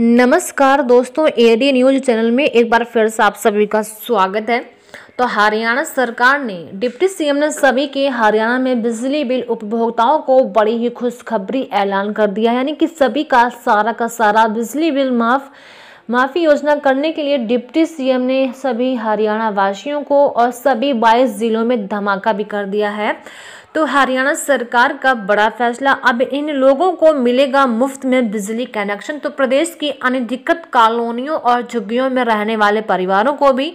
नमस्कार दोस्तों AD news channel में एक बार फिर से आप सभी का स्वागत है तो हरियाणा सरकार ने डिप्टी सीएम ने सभी के हरियाणा में बिजली बिल उपभोक्ताओं को बड़ी ही खुशखबरी ऐलान कर दिया यानी कि सभी का सारा का सारा बिजली बिल माफ माफ़ी योजना करने के लिए डिप्टी सीएम ने सभी हरियाणा वासियों को और सभी 22 जिलों में धमाका भी कर दिया है तो हरियाणा सरकार का बड़ा फैसला अब इन लोगों को मिलेगा मुफ्त में बिजली कनेक्शन तो प्रदेश की अनधिकृत कॉलोनियों और झुग्गियों में रहने वाले परिवारों को भी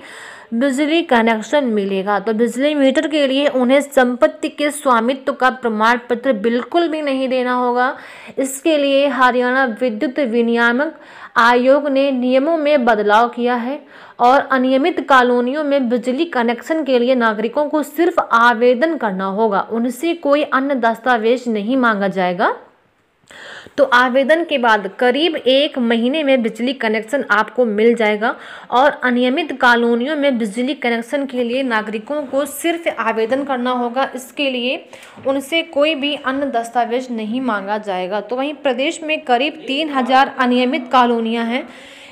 बिजली कनेक्शन मिलेगा तो बिजली मीटर के लिए उन्हें संपत्ति के स्वामित्व का प्रमाण पत्र बिल्कुल भी नहीं देना होगा इसके लिए हरियाणा विद्युत विनियामक आयोग ने नियमों में बदलाव किया है और अनियमित कॉलोनियों में बिजली कनेक्शन के लिए नागरिकों को सिर्फ आवेदन करना होगा उनसे कोई अन्य दस्तावेज नहीं मांगा जाएगा तो आवेदन के बाद करीब एक महीने में बिजली कनेक्शन आपको मिल जाएगा और अनियमित कॉलोनियों में बिजली कनेक्शन के लिए नागरिकों को सिर्फ आवेदन करना होगा इसके लिए उनसे कोई भी अन्य दस्तावेज नहीं मांगा जाएगा तो वहीं प्रदेश में करीब तीन हज़ार अनियमित कॉलोनियाँ हैं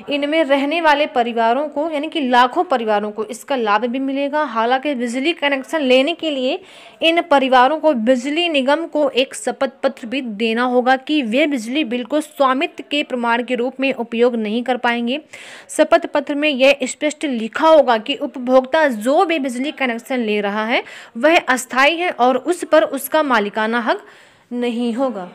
इनमें रहने वाले परिवारों को यानी कि लाखों परिवारों को इसका लाभ भी मिलेगा हालांकि बिजली कनेक्शन लेने के लिए इन परिवारों को बिजली निगम को एक शपथ पत्र भी देना होगा कि वे बिजली बिल को स्वामित्व के प्रमाण के रूप में उपयोग नहीं कर पाएंगे शपथ पत्र में यह स्पष्ट लिखा होगा कि उपभोक्ता जो भी बिजली कनेक्शन ले रहा है वह अस्थायी है और उस पर उसका मालिकाना हक नहीं होगा